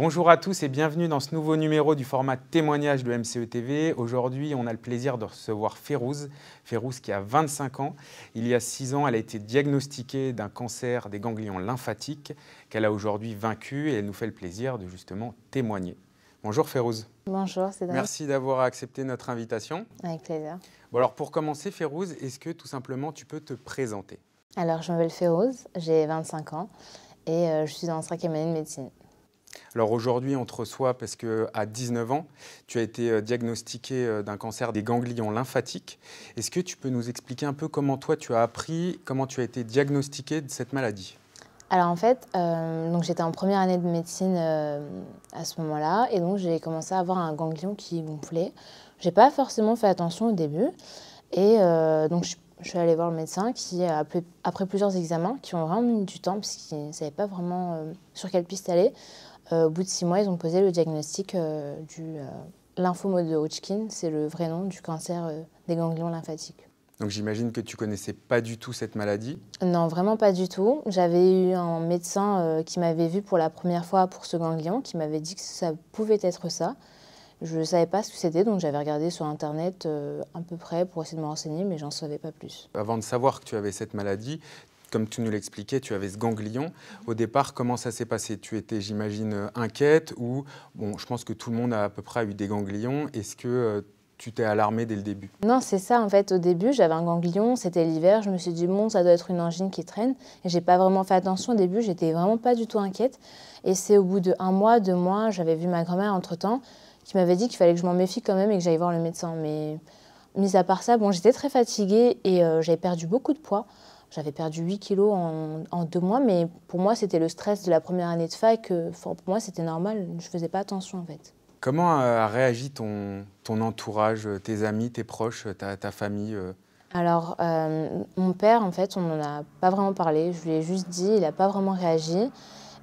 Bonjour à tous et bienvenue dans ce nouveau numéro du format témoignage de MCE TV. Aujourd'hui, on a le plaisir de recevoir Férouz. Férouz qui a 25 ans. Il y a 6 ans, elle a été diagnostiquée d'un cancer des ganglions lymphatiques qu'elle a aujourd'hui vaincu et elle nous fait le plaisir de justement témoigner. Bonjour Férouz. Bonjour Cédric. Merci d'avoir accepté notre invitation. Avec plaisir. alors pour commencer Férouz, est-ce que tout simplement tu peux te présenter Alors je m'appelle Férouz, j'ai 25 ans et euh, je suis en 5e année de médecine. Alors aujourd'hui, on te reçoit parce que à 19 ans, tu as été euh, diagnostiqué euh, d'un cancer des ganglions lymphatiques. Est-ce que tu peux nous expliquer un peu comment toi tu as appris, comment tu as été diagnostiqué de cette maladie alors en fait, euh, j'étais en première année de médecine à ce moment-là, et donc j'ai commencé à avoir un ganglion qui gonflait. n'ai pas forcément fait attention au début, et donc je, suis allée voir le médecin qui, après, plusieurs examens, qui ont vraiment mis du temps parce qu'il ne savait pas vraiment sur quelle piste aller, euh, au bout de six mois, ils ont posé le diagnostic euh, du euh, lymphomode de Hodgkin, c'est le vrai nom du cancer des ganglions lymphatiques. Donc j'imagine que tu connaissais pas du tout cette maladie Non, vraiment pas du tout. J'avais eu un médecin qui m'avait vu pour la première fois pour ce ganglion, qui m'avait dit que ça pouvait être ça. Je ne savais pas ce que c'était, donc j'avais regardé sur Internet à peu près pour essayer de me renseigner, mais j'en savais pas plus. Avant de savoir que tu avais cette maladie, comme tu nous l'expliquais, tu avais ce ganglion. Au départ, comment ça s'est passé Tu étais, j'imagine, inquiète ou, bon, je pense que tout le monde a à peu près eu des ganglions. Est-ce que euh, tu t'es alarmée dès le début Non, c'est ça. En fait, au début, j'avais un ganglion, c'était l'hiver. Je me suis dit, bon, ça doit être une angine qui traîne. Et j'ai pas vraiment fait attention au début. J'étais vraiment pas du tout inquiète. Et c'est au bout de un mois, deux mois, j'avais vu ma grand-mère entre temps, qui m'avait dit qu'il fallait que je m'en méfie quand même et que j'aille voir le médecin. Mais mis à part ça, bon, j'étais très fatiguée et euh, j'avais perdu beaucoup de poids. J'avais perdu 8 kilos en, deux mois, mais pour moi, c'était le stress de la première année de fac. Euh, pour moi, c'était normal. Je ne faisais pas attention, en fait. Comment a réagi ton, ton entourage, tes amis, tes proches, ta, famille euh? Alors, euh, mon père, en fait, on n'en a pas vraiment parlé. Je lui ai juste dit, il n'a pas vraiment réagi.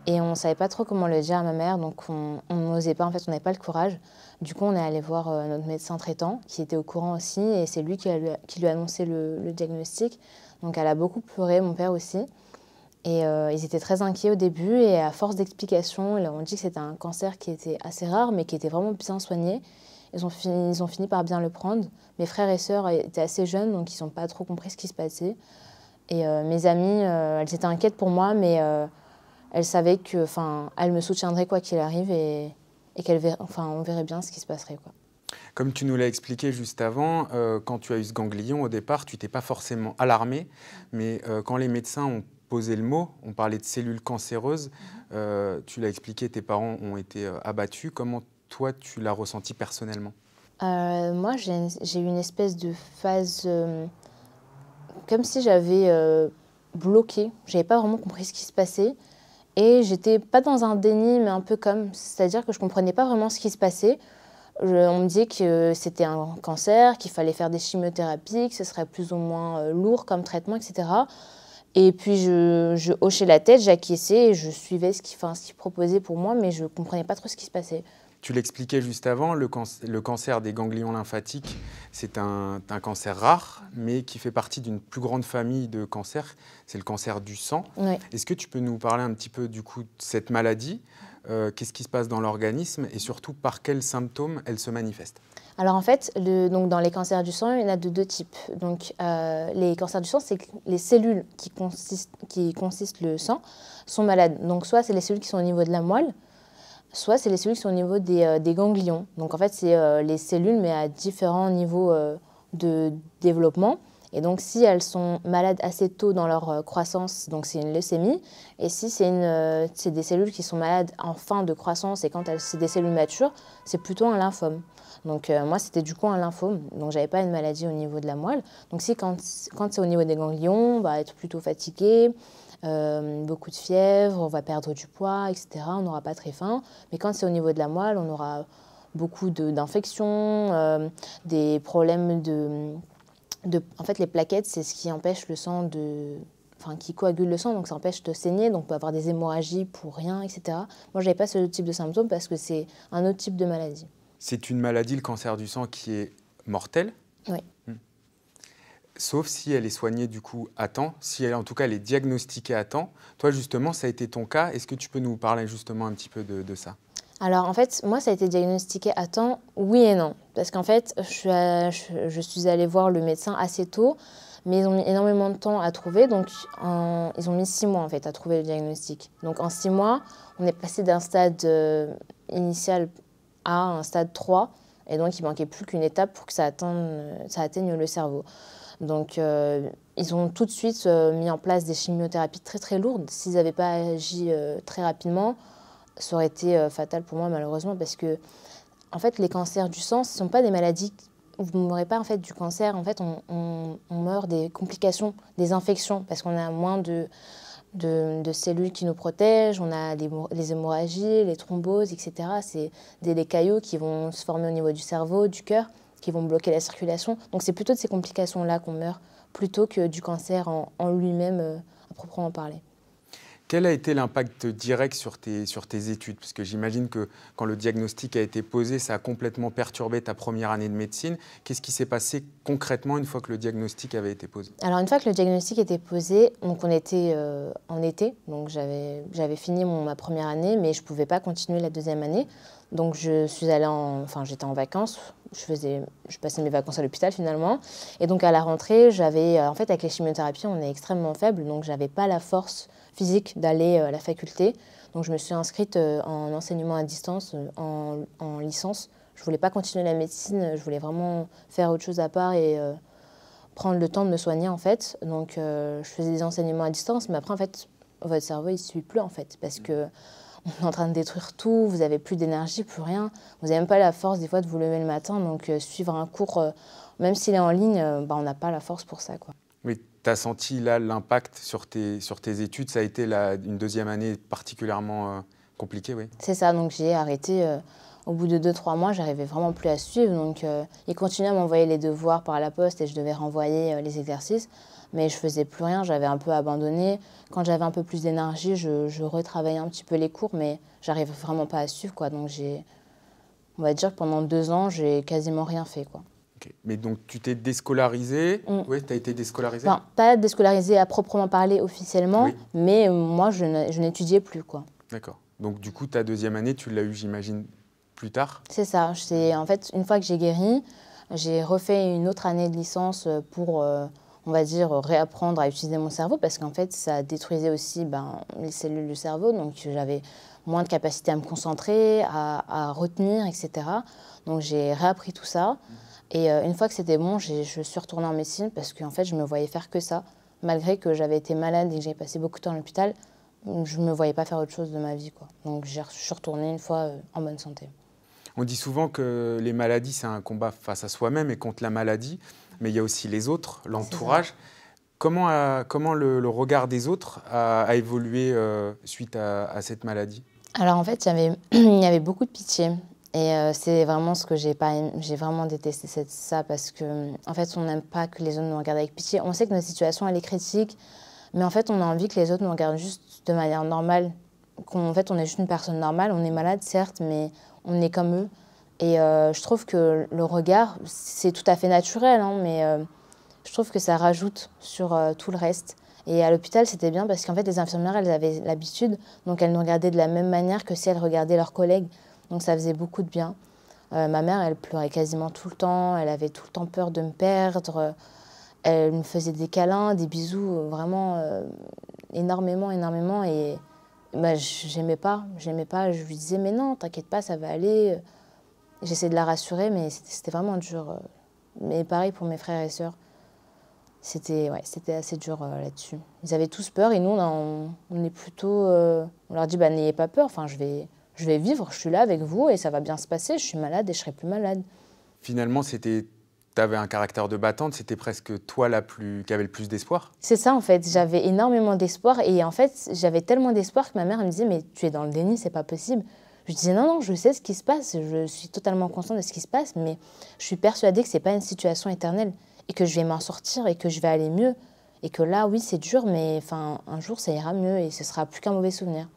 Et on ne savait pas trop comment le dire à ma mère, donc on n'osait pas, en fait, on n'avait pas le courage. Du coup, on est allé voir notre médecin traitant, qui était au courant aussi, et c'est lui qui, qui lui a annoncé le, le diagnostic. Donc elle a beaucoup pleuré, mon père aussi. Et euh, ils étaient très inquiets au début et à force d'explications, ils ont dit que c'était un cancer qui était assez rare mais qui était vraiment bien soigné. Ils ont, fini, ils ont fini par bien le prendre. Mes frères et sœurs étaient assez jeunes donc ils n'ont pas trop compris ce qui se passait. Et euh, mes amies, euh, elles étaient inquiètes pour moi mais elles savaient que, enfin, me soutiendraient quoi qu'il arrive et, et enfin, on verrait bien ce qui se passerait quoi. Comme tu nous l'as expliqué juste avant, euh, quand tu as eu ce ganglion, au départ, tu n'étais pas forcément alarmé, mais euh, quand les médecins ont posé le mot, on parlait de cellules cancéreuses, mm-hmm. euh, tu l'as expliqué, tes parents ont été abattus. Comment toi, tu l'as ressenti personnellement Moi, j'ai eu une espèce de phase, comme si j'avais bloqué, Je n'avais pas vraiment compris ce qui se passait. Et j'étais pas dans un déni, mais un peu comme, c'est-à-dire que je comprenais pas vraiment ce qui se passait on me disait que c'était un cancer, qu'il fallait faire des chimiothérapies, que ce serait plus ou moins euh, lourd comme traitement, etc. Et puis je, hochais la tête, j'acquiesçais et je suivais ce qu'ils enfin, proposaient pour moi, mais je ne comprenais pas trop ce qui se passait. Tu l'expliquais juste avant, le, cancer des ganglions lymphatiques, c'est un, cancer rare, mais qui fait partie d'une plus grande famille de cancers. C'est le cancer du sang. Est-ce que tu peux nous parler un petit peu du coup de cette maladie euh, qu'est-ce qui se passe dans l'organisme et surtout par quels symptômes elle se manifeste alors en fait, donc dans les cancers du sang, il y en a de deux types. Donc euh, les cancers du sang, c'est les cellules qui consistent, qui le sang sont malades. Donc soit c'est les cellules qui sont au niveau de la moelle, soit c'est les cellules qui sont au niveau des, euh, des ganglions. Donc en fait, c'est les cellules mais à différents niveaux de développement. Et donc, si elles sont malades assez tôt dans leur euh, croissance, donc c'est une leucémie, et si euh, c'est des cellules qui sont malades en fin de croissance et quand c'est des cellules matures, c'est plutôt un lymphome. Donc euh, moi, c'était du coup un lymphome, donc j'avais pas une maladie au niveau de la moelle. Donc si quand, quand c'est au niveau des ganglions, on va être plutôt fatigué, beaucoup de fièvre, on va perdre du poids, etc. On n'aura pas très faim. Mais quand c'est au niveau de la moelle, on aura beaucoup d'infections, des problèmes de en fait, les plaquettes, c'est ce qui empêche le sang de. Enfin, qui coagule le sang, donc ça empêche de saigner, donc on peut avoir des hémorragies pour rien, etc. Moi, je n'avais pas ce type de symptômes parce que c'est un autre type de maladie. C'est une maladie, le cancer du sang, qui est mortelle. Oui. Hmm. Sauf si elle est soignée du coup à temps, si elle, en tout cas elle est diagnostiquée à temps. Toi justement, ça a été ton cas. Est-ce que tu peux nous parler justement un petit peu de ça alors en fait, moi, ça a été diagnostiqué à temps, oui et non. Parce qu'en fait, je, suis, allée voir le médecin assez tôt, mais ils ont mis énormément de temps à trouver. Donc ils ont mis six mois en fait à trouver le diagnostic. Donc en six mois, on est passé d'un stade euh, initial à un stade 3. Et donc il manquait plus qu'une étape pour que ça atteigne, le cerveau. Donc euh, ils ont tout de suite euh, mis en place des chimiothérapies très très lourdes. S'ils n'avaient pas agi très rapidement, ça aurait été euh, fatal pour moi malheureusement parce que en fait les cancers du sang ce sont pas des maladies vous ne mourrez pas en fait du cancer en fait on, meurt des complications des infections parce qu'on a moins de, cellules qui nous protègent on a les, hémorragies les thromboses etc c'est des des caillots qui vont se former au niveau du cerveau du cœur qui vont bloquer la circulation donc c'est plutôt de ces complications là qu'on meurt plutôt que du cancer en, en lui-même euh, à proprement parler quel a été l'impact direct sur tes, sur tes études Parce que j'imagine que quand le diagnostic a été posé, ça a complètement perturbé ta première année de médecine. Qu'est-ce qui s'est passé concrètement une fois que le diagnostic avait été posé Alors une fois que le diagnostic était posé, donc on était euh, en été, donc j'avais fini ma première année, mais je ne pouvais pas continuer la deuxième année. Donc je suis allée en, enfin j'étais en vacances, je je passais mes vacances à l'hôpital finalement. Et donc à la rentrée, j'avais, euh, en fait avec les chimiothérapies, on est extrêmement faible, donc j'avais pas la force physique d'aller euh, à la faculté. Donc je me suis inscrite euh, en enseignement à distance, euh, en, licence. Je ne voulais pas continuer la médecine, je voulais vraiment faire autre chose à part et prendre le temps de me soigner en fait. Donc je faisais des enseignements à distance, mais après en fait, votre cerveau il ne suit plus en fait parce mm. que on est en train de détruire tout, vous n'avez plus d'énergie, plus rien. Vous n'avez même pas la force des fois de vous lever le matin. Donc suivre un cours, même s'il est en ligne, bah, on n'a pas la force pour ça. Quoi tu as senti là l'impact sur tes, sur tes études Ça a été là une deuxième année particulièrement euh, compliquée, oui C'est ça, donc j'ai arrêté. Euh, au bout de 2-3 mois, j'arrivais vraiment plus à suivre. Donc, euh, ils continuaient à m'envoyer les devoirs par la poste et je devais renvoyer les exercices. Mais je faisais plus rien, j'avais un peu abandonné. Quand j'avais un peu plus d'énergie, je, je, retravaillais un petit peu les cours, mais j'arrivais vraiment pas à suivre. Quoi. Donc, j'ai, on va dire que pendant deux ans, j'ai quasiment rien fait. Quoi. Mais donc tu t'es déscolarisé mm. Oui, tu as été déscolarisé pas déscolarisé à proprement parler officiellement, mais moi je n'étudiais plus. quoi. D'accord. Donc du coup, ta deuxième année, tu l'as eu, j'imagine, plus tard C'est ça. en fait une fois que j'ai guéri, j'ai refait une autre année de licence pour, euh, on va dire, réapprendre à utiliser mon cerveau parce qu'en fait, ça détruisait aussi ben, les cellules du cerveau. Donc j'avais moins de capacité à me concentrer, à, retenir, etc. Donc j'ai réappris tout ça. Mm. Et euh, une fois que c'était bon, je suis retournée en médecine parce qu'en fait, je me voyais faire que ça. Malgré que j'avais été malade et que j'avais passé beaucoup de temps à l'hôpital, je ne me voyais pas faire autre chose de ma vie. Quoi. Donc je suis retournée une fois euh, en bonne santé. On dit souvent que les maladies, c'est un combat face à soi-même et contre la maladie, mais il y a aussi les autres, l'entourage. Comment, comment le, regard des autres a, évolué euh, suite à, cette maladie Alors en fait, il y avait beaucoup de pitié. Et euh, c'est vraiment ce que j'ai vraiment détesté ça parce que en fait on n'aime pas que les autres nous regardent avec pitié. On sait que notre situation elle est critique, mais en fait on a envie que les autres nous regardent juste de manière normale. Qu'en fait on est juste une personne normale, on est malade certes, mais on est comme eux. Et euh, je trouve que le regard c'est tout à fait naturel, hein, mais euh, je trouve que ça rajoute sur tout le reste. Et à l'hôpital, c'était bien parce qu'en fait, les infirmières, elles avaient l'habitude, donc elles nous regardaient de la même manière que si elles regardaient leurs collègues. Donc ça faisait beaucoup de bien. Euh, ma mère, elle pleurait quasiment tout le temps, elle avait tout le temps peur de me perdre. Elle me faisait des câlins, des bisous, euh, vraiment euh, énormément, énormément. Et bah, j'aimais pas, j'aimais pas. Je lui disais, mais non, t'inquiète pas, ça va aller. J'essayais de la rassurer, mais c'était vraiment dur. Mais pareil pour mes frères et sœurs. C'était c'était assez dur là-dessus. Ils avaient tous peur et nous, on, on est plutôt. on leur dit, bah, n'ayez pas peur, enfin, je vais je vais vivre, je suis là avec vous et ça va bien se passer, je suis malade et je serai plus malade. Finalement, c'était tu avais un caractère de battante, c'était presque toi la plus qui avait le plus d'espoir. C'est ça en fait, j'avais énormément d'espoir et en fait, j'avais tellement d'espoir que ma mère me disait mais tu es dans le déni, c'est pas possible. Je disais non non, je sais ce qui se passe, je suis totalement consciente de ce qui se passe mais je suis persuadée que c'est pas une situation éternelle et que je vais m'en sortir et que je vais aller mieux et que là oui, c'est dur mais enfin un jour ça ira mieux et ce sera plus qu'un mauvais souvenir.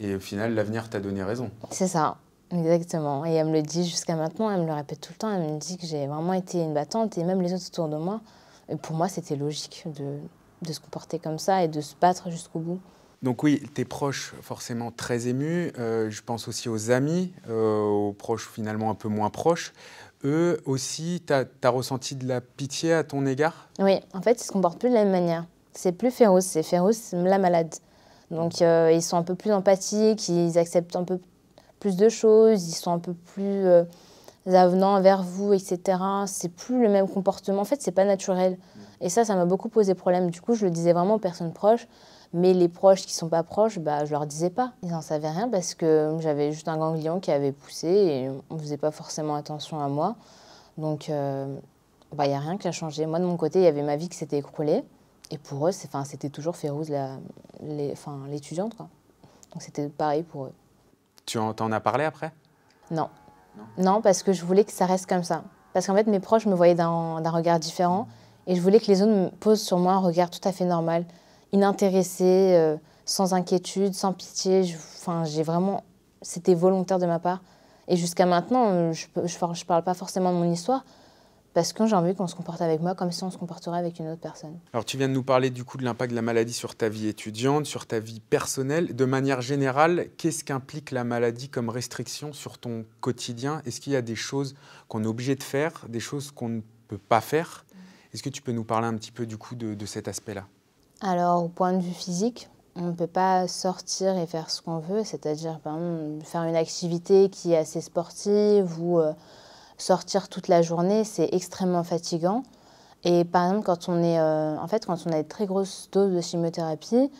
Et au final, l'avenir t'a donné raison. C'est ça, exactement. Et elle me le dit jusqu'à maintenant, elle me le répète tout le temps, elle me dit que j'ai vraiment été une battante et même les autres autour de moi. Et pour moi, c'était logique de, se comporter comme ça et de se battre jusqu'au bout. Donc oui, tes proches, forcément très émus. Euh, je pense aussi aux amis, euh, aux proches finalement un peu moins proches. Eux aussi, tu as, ressenti de la pitié à ton égard Oui, en fait, ils se comportent plus de la même manière. C'est plus féroce, c'est féroce, la malade. Donc euh, ils sont un peu plus empathiques, ils acceptent un peu plus de choses, ils sont un peu plus euh, avenants envers vous, etc. C'est plus le même comportement. En fait, c'est pas naturel. Et ça, ça m'a beaucoup posé problème. Du coup, je le disais vraiment aux personnes proches. Mais les proches qui sont pas proches, bah, je leur disais pas. Ils n'en savaient rien parce que j'avais juste un ganglion qui avait poussé et on faisait pas forcément attention à moi. Donc, il euh, n'y bah, a rien qui a changé. Moi, de mon côté, il y avait ma vie qui s'était écroulée. Et pour eux, c'était toujours Férouz, l'étudiante. Donc c'était pareil pour eux. Tu en, as parlé après non. non. parce que je voulais que ça reste comme ça. Parce qu'en fait, mes proches me voyaient d'un regard différent mm. et je voulais que les autres me posent sur moi un regard tout à fait normal, inintéressé, euh, sans inquiétude, sans pitié. Enfin, j'ai vraiment. C'était volontaire de ma part. Et jusqu'à maintenant, euh, je ne je parle pas forcément de mon histoire, parce que j'ai envie qu'on se comporte avec moi comme si on se comporterait avec une autre personne. Alors tu viens de nous parler du coup de l'impact de la maladie sur ta vie étudiante, sur ta vie personnelle. De manière générale, qu'est-ce qu'implique la maladie comme restriction sur ton quotidien Est-ce qu'il y a des choses qu'on est obligé de faire, des choses qu'on ne peut pas faire Est-ce que tu peux nous parler un petit peu du coup de, cet aspect-là Alors au point de vue physique, on ne peut pas sortir et faire ce qu'on veut, c'est-à-dire faire une activité qui est assez sportive ou... Euh, sortir toute la journée, c'est extrêmement fatigant. Et par exemple, quand on, est, euh, en fait, quand on a une très grosse dose de chimiothérapie,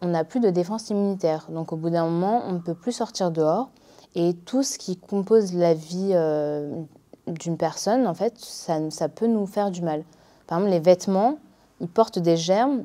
on n'a plus de défense immunitaire. Donc au bout d'un moment, on ne peut plus sortir dehors. Et tout ce qui compose la vie euh, d'une personne, en fait, ça, ça, peut nous faire du mal. Par exemple, les vêtements, ils portent des germes.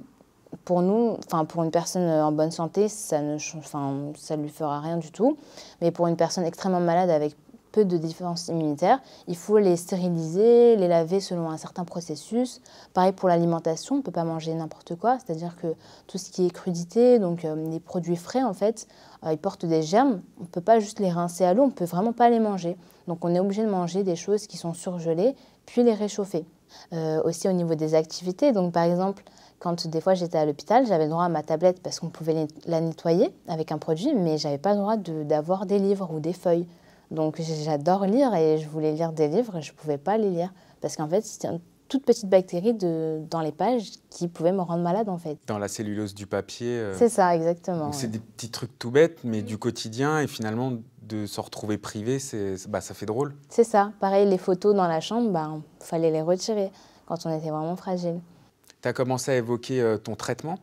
Pour nous, enfin pour une personne en bonne santé, ça ne, ça lui fera rien du tout. Mais pour une personne extrêmement malade avec peu de défense immunitaires. il faut les stériliser, les laver selon un certain processus. Pareil pour l'alimentation, on ne peut pas manger n'importe quoi, c'est-à-dire que tout ce qui est crudité, donc euh, les produits frais en fait, euh, ils portent des germes, on ne peut pas juste les rincer à l'eau, on ne peut vraiment pas les manger. Donc on est obligé de manger des choses qui sont surgelées, puis les réchauffer. Euh, aussi au niveau des activités, donc par exemple, quand des fois j'étais à l'hôpital, j'avais droit à ma tablette parce qu'on pouvait la nettoyer avec un produit, mais j'avais pas le droit d'avoir des livres ou des feuilles. Donc j'adore lire et je voulais lire des livres et je ne pouvais pas les lire parce qu'en fait c'était une toute petite bactérie dans les pages qui pouvait me rendre malade en fait. Dans la cellulose du papier. Euh, c'est ça, exactement. C'est des petits trucs tout bêtes mais mm. du quotidien et finalement de se retrouver privé, bah, ça fait drôle. C'est ça, pareil les photos dans la chambre, il bah, fallait les retirer quand on était vraiment fragile. Tu as commencé à évoquer euh, ton traitement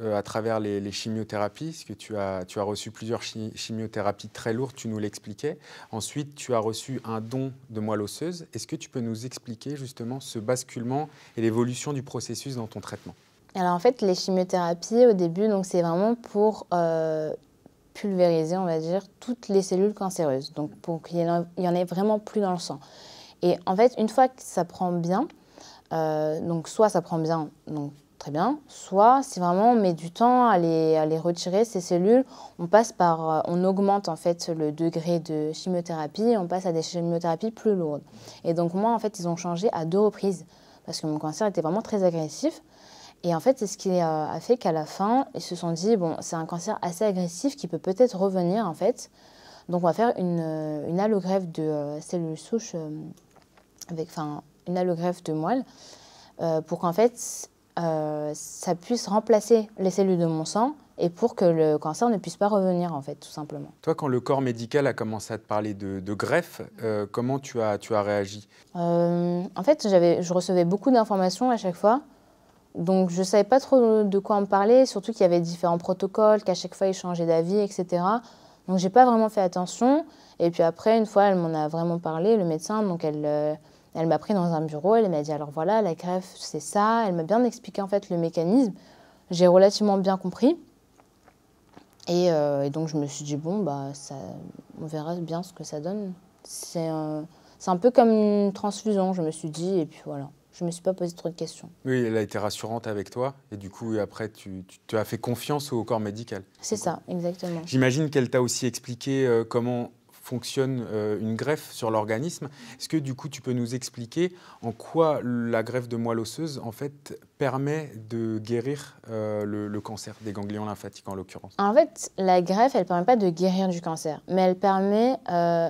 euh, à travers les, chimiothérapies, parce que tu as, tu as reçu plusieurs chimiothérapies très lourdes, tu nous l'expliquais. Ensuite, tu as reçu un don de moelle osseuse. Est-ce que tu peux nous expliquer justement ce basculement et l'évolution du processus dans ton traitement Alors en fait, les chimiothérapies au début, donc c'est vraiment pour euh, pulvériser, on va dire, toutes les cellules cancéreuses, donc pour qu'il n'y en ait vraiment plus dans le sang. Et en fait, une fois que ça prend bien, euh, donc soit ça prend bien, donc bien. Soit si vraiment on met du temps à les, à les retirer, ces cellules, on passe par, euh, on augmente en fait le degré de chimiothérapie, on passe à des chimiothérapies plus lourdes. Et donc moi en fait ils ont changé à deux reprises parce que mon cancer était vraiment très agressif. Et en fait, c'est ce qui euh, a fait qu'à la fin, ils se sont dit, bon, c'est un cancer assez agressif qui peut peut-être revenir, en fait. Donc, on va faire une, euh, une allogreffe de cellules souches, avec, enfin, une allogreffe de moelle, pour qu'en fait, euh, ça puisse remplacer les cellules de mon sang et pour que le cancer ne puisse pas revenir, en fait, tout simplement. Toi, quand le corps médical a commencé à te parler de, greffe, euh, comment tu as, tu as réagi euh, En fait, je recevais beaucoup d'informations à chaque fois. Donc, je ne savais pas trop de quoi en parler, surtout qu'il y avait différents protocoles, qu'à chaque fois, ils changeaient d'avis, etc. Donc, je n'ai pas vraiment fait attention. Et puis après, une fois, elle m'en a vraiment parlé, le médecin. Donc, elle elle m'a pris dans un bureau, elle m'a dit alors voilà, la greffe c'est ça, elle m'a bien expliqué en fait le mécanisme. J'ai relativement bien compris. Et, euh, donc je me suis dit bon bah ça, on verra bien ce que ça donne. C'est un peu comme une transfusion, je me suis dit et puis voilà. Je ne me suis pas posé trop de questions. Oui, elle a été rassurante avec toi et du coup, après, tu, as fait confiance au corps médical. C'est ça, exactement. J'imagine qu'elle t'a aussi expliqué euh, comment fonctionne euh, une greffe sur l'organisme. Est-ce que du coup tu peux nous expliquer en quoi la greffe de moelle osseuse en fait permet de guérir euh, le, cancer des ganglions lymphatiques en l'occurrence En fait, la greffe, elle permet pas de guérir du cancer, mais elle permet euh,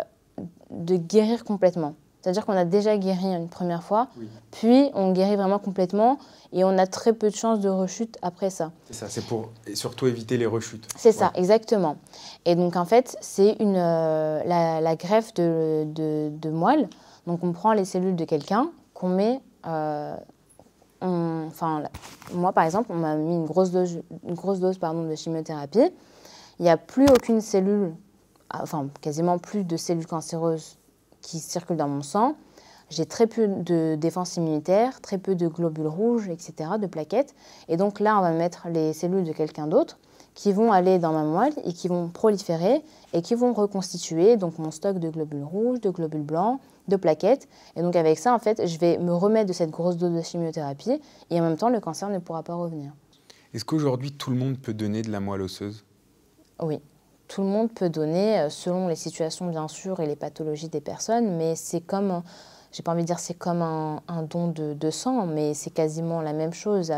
de guérir complètement. C'est-à-dire qu'on a déjà guéri une première fois, puis on guérit vraiment complètement et on a très peu de chances de rechute après ça. C'est ça, c'est pour surtout éviter les rechutes. C'est ça, exactement. Et donc en fait, c'est une, euh, la, greffe de, moelle. Donc on prend les cellules de quelqu'un qu'on met... Euh, enfin, moi par exemple, on m'a mis une grosse dose, une grosse dose pardon, de chimiothérapie. Il n'y a plus aucune cellule, enfin quasiment plus de cellules cancéreuses qui circulent dans mon sang. J'ai très peu de défense immunitaire, très peu de globules rouges, etc., de plaquettes. Et donc là, on va mettre les cellules de quelqu'un d'autre qui vont aller dans ma moelle et qui vont proliférer et qui vont reconstituer donc mon stock de globules rouges, de globules blancs, de plaquettes. Et donc avec ça, en fait, je vais me remettre de cette grosse dose de chimiothérapie et en même temps, le cancer ne pourra pas revenir. Est-ce qu'aujourd'hui, tout le monde peut donner de la moelle osseuse Oui, tout le monde peut donner, euh, selon les situations bien sûr et les pathologies des personnes, mais c'est comme, j'ai pas envie de dire c'est comme un, don de, de, sang, mais c'est quasiment la même chose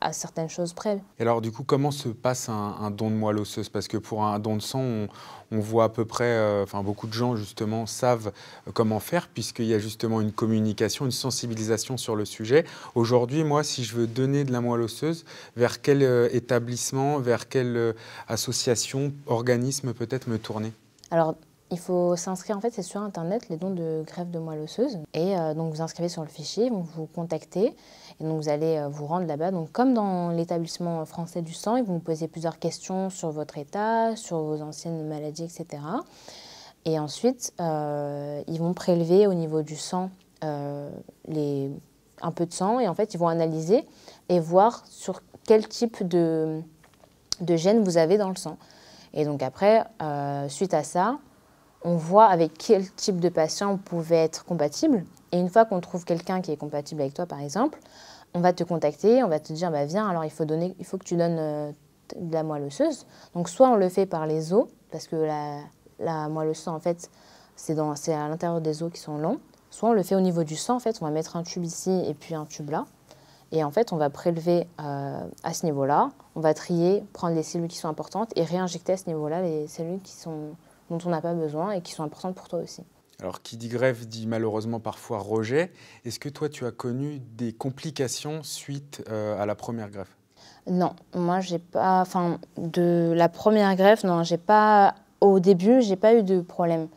à certaines choses près. alors du coup, comment se passe un, don de moelle osseuse Parce que pour un don de sang, on, voit à peu près, euh, enfin beaucoup de gens justement savent euh, comment faire, puisqu'il y a justement une communication, une sensibilisation sur le sujet. Aujourd'hui, moi, si je veux donner de la moelle osseuse, vers quel euh, établissement, vers quelle association, organisme peut-être me tourner il faut s'inscrire, en fait, c'est sur Internet, les dons de grève de moelle osseuse. Et euh, donc, vous inscrivez sur le fichier, vont vous contacter. et donc vous allez euh, vous rendre là-bas. Donc, comme dans l'établissement français du sang, ils vont vous poser plusieurs questions sur votre état, sur vos anciennes maladies, etc. Et ensuite, euh, ils vont prélever au niveau du sang les, un peu de sang, et en fait, ils vont analyser et voir sur quel type de, de gène vous avez dans le sang. Et donc après, suite à ça, on voit avec quel type de patient on pouvait être compatible. Et une fois qu'on trouve quelqu'un qui est compatible avec toi, par exemple, on va te contacter, on va te dire, bah, viens, alors il faut, donner, il faut que tu donnes euh, de la moelle osseuse. Donc soit on le fait par les os, parce que la, la moelle osseuse, en fait, c'est à l'intérieur des os qui sont longs. Soit on le fait au niveau du sang, en fait, on va mettre un tube ici et puis un tube là. Et en fait, on va prélever euh, à ce niveau-là, on va trier, prendre les cellules qui sont importantes et réinjecter à ce niveau-là les cellules qui sont dont on n'a pas besoin et qui sont importantes pour toi aussi. Alors, qui dit greffe dit malheureusement parfois rejet. Est-ce que toi, tu as connu des complications suite euh, à la première greffe Non, moi, j'ai pas. Enfin, de la première greffe, non, j'ai pas. Au début, j'ai pas eu de problème.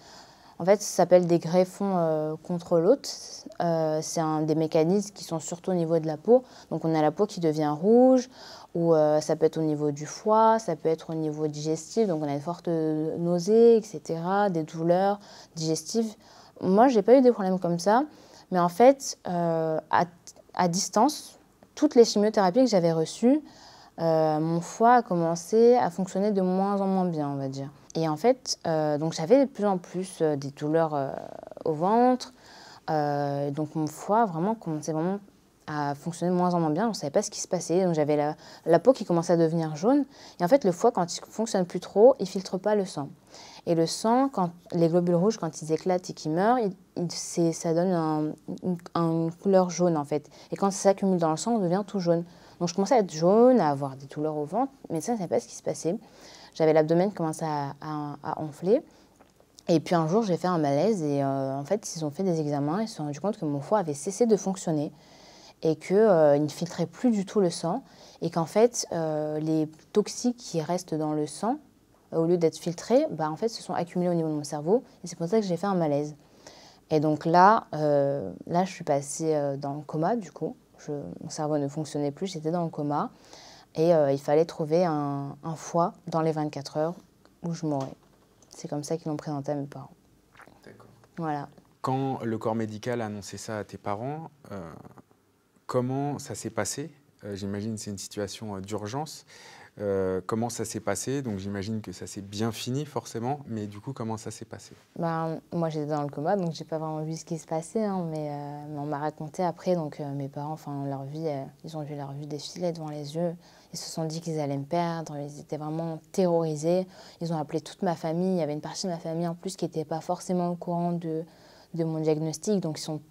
En fait, ça s'appelle des greffons euh, contre l'hôte. Euh, c'est un des mécanismes qui sont surtout au niveau de la peau. Donc, on a la peau qui devient rouge, ou euh, ça peut être au niveau du foie, ça peut être au niveau digestif, donc on a une forte nausée, etc., des douleurs digestives. Moi, j'ai pas eu des problèmes comme ça, mais en fait, euh, à, distance, toutes les chimiothérapies que j'avais reçues, euh, mon foie a commencé à fonctionner de moins en moins bien, on va dire. Et en fait, donc j'avais de plus en plus des douleurs au ventre, donc mon foie vraiment commençait vraiment à fonctionner moins en moins bien. On ne savait pas ce qui se passait. Donc j'avais la, peau qui commençait à devenir jaune. Et en fait, le foie, quand il ne fonctionne plus trop, il filtre pas le sang. Et le sang, quand les globules rouges, quand ils éclatent et qu'ils meurent, ça donne une, couleur jaune en fait. Et quand ça s'accumule dans le sang, on devient tout jaune. Donc je commençais à être jaune, à avoir des douleurs au ventre. Mais ça, je ne savait pas ce qui se passait. J'avais l'abdomen qui commençait à, enfler. Et puis un jour, j'ai fait un malaise et euh, en fait, ils ont fait des examens et se sont rendus compte que mon foie avait cessé de fonctionner et qu'ils euh, ne filtrait plus du tout le sang et qu'en fait euh, les toxiques qui restent dans le sang, euh, au lieu d'être filtrés, bah, en fait, se sont accumulés au niveau de mon cerveau et c'est pour ça que j'ai fait un malaise. Et donc là, là je suis passée dans le coma du coup. mon cerveau ne fonctionnait plus, j'étais dans le coma. Et il fallait trouver un, foie dans les 24 heures où je mourrais. C'est comme ça qu'ils l'ont présenté à mes parents. D'accord. Voilà. Quand le corps médical a annoncé ça à tes parents, Comment ça s'est passé euh, J'imagine c'est une situation euh, d'urgence. Euh, comment ça s'est passé Donc j'imagine que ça s'est bien fini forcément, mais du coup comment ça s'est passé ben, Moi j'étais dans le coma, donc j'ai pas vraiment vu ce qui se passait, hein. mais, on m'a raconté après, donc mes parents, enfin leur vie, ils ont vu leur vie défiler devant les yeux, ils se sont dit qu'ils allaient me perdre, ils étaient vraiment terrorisés, ils ont appelé toute ma famille, il y avait une partie de ma famille en plus qui n'était pas forcément au courant de, mon diagnostic, donc ils sont,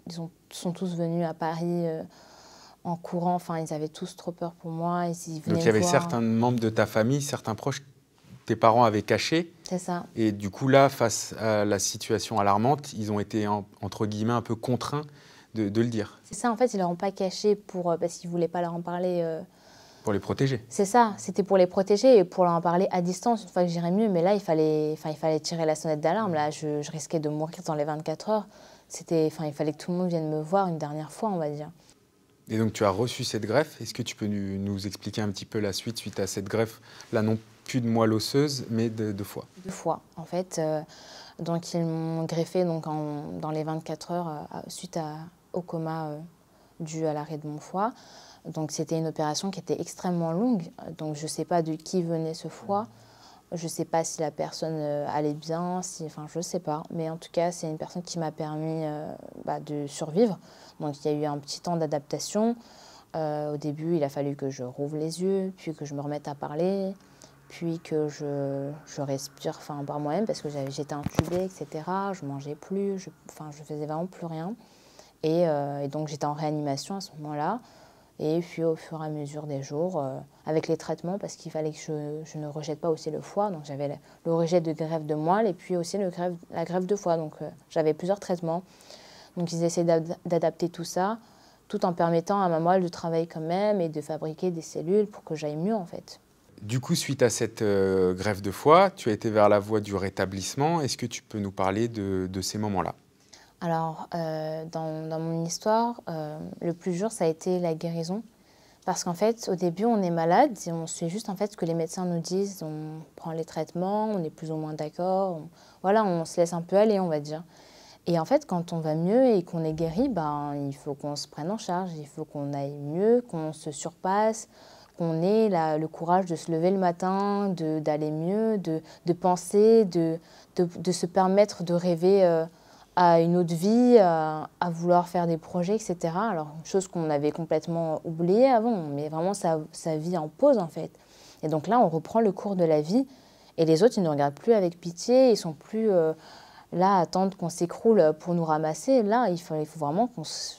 sont tous venus à Paris en courant. Enfin, ils avaient tous trop peur pour moi. Ils venaient Donc il y avait certains hein. membres de ta famille, certains proches, tes parents avaient caché. C'est ça. Et du coup, là, face à la situation alarmante, ils ont été, entre guillemets, un peu contraints de, le dire. C'est ça, en fait, ils ne leur pas caché pour, euh, parce qu'ils ne voulaient pas leur en parler. Euh. Pour les protéger. C'est ça, c'était pour les protéger et pour leur en parler à distance une fois que j'irais mieux. Mais là, il fallait, il fallait tirer la sonnette d'alarme. Là, je, risquais de mourir dans les 24 heures. C'était, enfin, il fallait que tout le monde vienne me voir une dernière fois, on va dire. Et donc tu as reçu cette greffe. Est-ce que tu peux nous, expliquer un petit peu la suite suite à cette greffe Là, non plus de moelle osseuse, mais de, foie. De foie, en fait. Euh, donc ils m'ont greffé donc, en, dans les 24 heures euh, suite au coma euh, dû à l'arrêt de mon foie. Donc c'était une opération qui était extrêmement longue. Donc je ne sais pas de qui venait ce foie. Je ne sais pas si la personne euh, allait bien, si, enfin je ne sais pas. Mais en tout cas, c'est une personne qui m'a permis euh, bah, de survivre. Donc il y a eu un petit temps d'adaptation. Euh, au début, il a fallu que je rouvre les yeux, puis que je me remette à parler, puis que je, je respire enfin, par moi-même parce que j'étais intubée, etc. Je mangeais plus, je, enfin, je faisais vraiment plus rien. et donc j'étais en réanimation à ce moment-là. Et puis au fur et à mesure des jours, euh, avec les traitements, parce qu'il fallait que je, ne rejette pas aussi le foie, donc j'avais le rejet de grève de moelle et puis aussi le la grève de foie, donc euh, j'avais plusieurs traitements. Donc ils essaient d'adapter tout ça, tout en permettant à ma moelle de travailler quand même et de fabriquer des cellules pour que j'aille mieux en fait. Du coup, suite à cette euh, grève de foie, tu as été vers la voie du rétablissement. Est-ce que tu peux nous parler de ces moments-là alors, euh, dans, mon histoire, euh, le plus dur, ça a été la guérison. Parce qu'en fait, au début, on est malade et on suit juste en fait ce que les médecins nous disent. On prend les traitements, on est plus ou moins d'accord. Voilà, on se laisse un peu aller, on va dire. Et en fait, quand on va mieux et qu'on est guéri, ben, il faut qu'on se prenne en charge, il faut qu'on aille mieux, qu'on se surpasse, qu'on ait le courage de se lever le matin, d'aller mieux, de, penser, de, se permettre de rêver. Euh, à une autre vie, à, vouloir faire des projets, etc. Alors, chose qu'on avait complètement oubliée avant, mais vraiment sa, vie en pause en fait. Et donc là, on reprend le cours de la vie et les autres, ils ne regardent plus avec pitié, ils sont plus euh, là à attendre qu'on s'écroule pour nous ramasser. Là, il faut, il faut vraiment qu'on se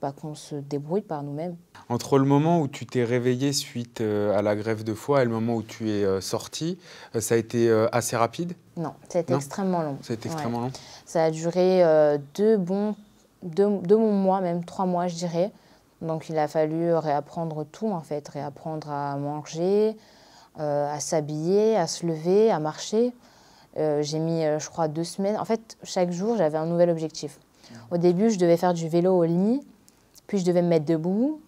pas qu'on se débrouille par nous-mêmes. Entre le moment où tu t'es réveillé suite euh, à la grève de foie et le moment où tu es euh, sorti, euh, ça a été assez rapide Non, ça a été extrêmement long. Ça a extrêmement long Ça a duré deux bons deux, deux, mois, même trois mois, je dirais. Donc il a fallu réapprendre tout, en fait, réapprendre à manger, à s'habiller, à se lever, à marcher. j'ai mis, je crois, deux semaines. En fait, chaque jour, j'avais un nouvel objectif. Mmh. Au début, je devais faire du vélo au lit. Puis je devais me mettre debout,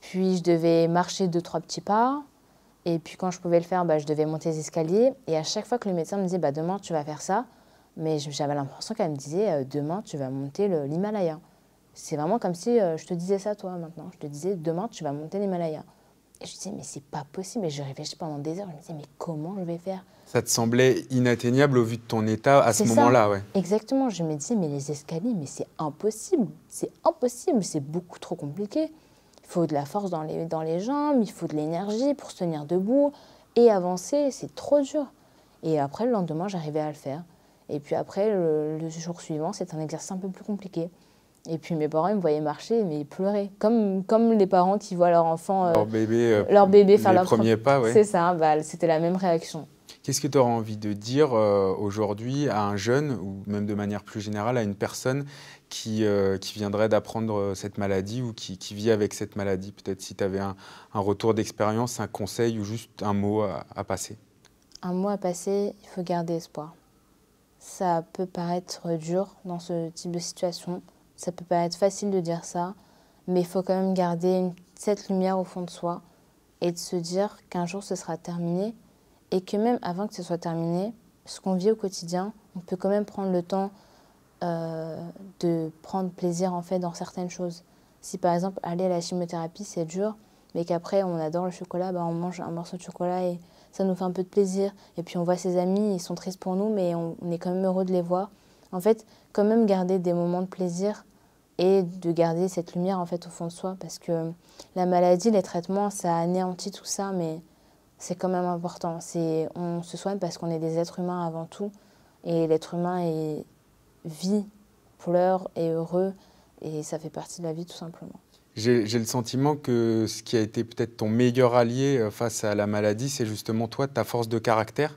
puis je devais marcher deux, trois petits pas. Et puis quand je pouvais le faire, bah, je devais monter les escaliers. Et à chaque fois que le médecin me disait bah, demain tu vas faire ça, mais j'avais l'impression qu'elle me disait euh, demain tu vas monter l'Himalaya. C'est vraiment comme si euh, je te disais ça toi maintenant. Je te disais demain tu vas monter l'Himalaya je me disais, mais c'est pas possible. Mais je réfléchis pendant des heures. Je me disais, mais comment je vais faire Ça te semblait inatteignable au vu de ton état à ce moment-là, ouais. Exactement. Je me disais, mais les escaliers, mais c'est impossible. C'est impossible. C'est beaucoup trop compliqué. Il faut de la force dans les, jambes, il faut de l'énergie pour se tenir debout et avancer. C'est trop dur. Et après, le lendemain, j'arrivais à le faire. Et puis après, le jour suivant, c'est un exercice un peu plus compliqué. Et puis mes parents, ils me voyaient marcher, mais ils pleuraient. Comme, comme les parents qui voient leur enfant, euh, leur bébé, euh, leur bébé faire leur premier pas. C'est ça, bah, c'était la même réaction. Qu'est-ce que tu auras envie de dire euh, aujourd'hui à un jeune, ou même de manière plus générale, à une personne qui, qui viendrait d'apprendre cette maladie ou qui, qui, vit avec cette maladie Peut-être si tu avais un, retour d'expérience, un conseil ou juste un mot à, à passer. Un mot à passer, il faut garder espoir. Ça peut paraître dur dans ce type de situation, ça peut paraître facile de dire ça, mais il faut quand même garder cette lumière au fond de soi et de se dire qu'un jour ce sera terminé et que même avant que ce soit terminé, ce qu'on vit au quotidien, on peut quand même prendre le temps euh, de prendre plaisir en fait dans certaines choses. Si par exemple aller à la chimiothérapie c'est dur, mais qu'après on adore le chocolat, bah, on mange un morceau de chocolat et ça nous fait un peu de plaisir. Et puis on voit ses amis, ils sont tristes pour nous, mais on est quand même heureux de les voir. En fait, quand même garder des moments de plaisir et de garder cette lumière en fait au fond de soi parce que la maladie, les traitements, ça anéantit tout ça, mais c'est quand même important. C'est on se soigne parce qu'on est des êtres humains avant tout et l'être humain est, vit, pleure et heureux et ça fait partie de la vie tout simplement. J'ai le sentiment que ce qui a été peut-être ton meilleur allié euh, face à la maladie, c'est justement toi, ta force de caractère,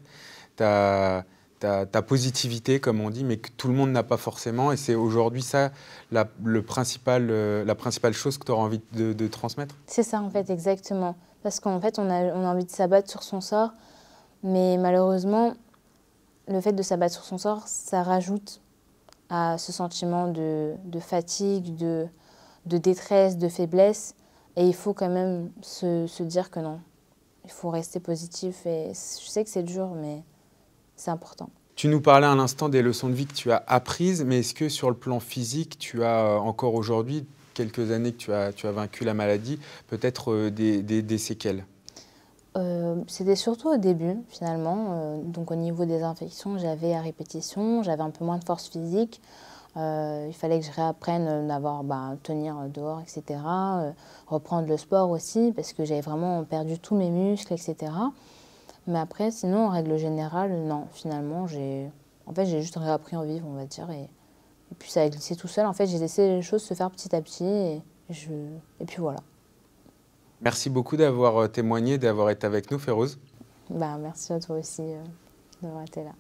ta ta, positivité, comme on dit, mais que tout le monde n'a pas forcément. Et c'est aujourd'hui ça la, le principal, euh, la principale chose que tu auras envie de, transmettre C'est ça, en fait, exactement. Parce qu'en fait, on a, on a envie de s'abattre sur son sort, mais malheureusement, le fait de s'abattre sur son sort, ça rajoute à ce sentiment de, de fatigue, de, de, détresse, de faiblesse. Et il faut quand même se, se dire que non, il faut rester positif. Et je sais que c'est dur, mais c'est important. Tu nous parlais à l'instant des leçons de vie que tu as apprises, mais est-ce que sur le plan physique, tu as euh, encore aujourd'hui, quelques années que tu as, vaincu la maladie, peut-être euh, des, séquelles euh, c'était surtout au début finalement. donc au niveau des infections, j'avais à répétition, j'avais un peu moins de force physique. il fallait que je réapprenne d'avoir bah, tenir dehors, etc. reprendre le sport aussi parce que j'avais vraiment perdu tous mes muscles, etc. Mais après, sinon, en règle générale, non. Finalement, j'ai. En fait, j'ai juste réappris en vivre, on va dire. Et... puis, ça a glissé tout seul. En fait, j'ai laissé les choses se faire petit à petit. Et, je... et puis, voilà. Merci beaucoup d'avoir euh, témoigné, d'avoir été avec nous, Féroze. Bah, merci à toi aussi euh, d'avoir été là.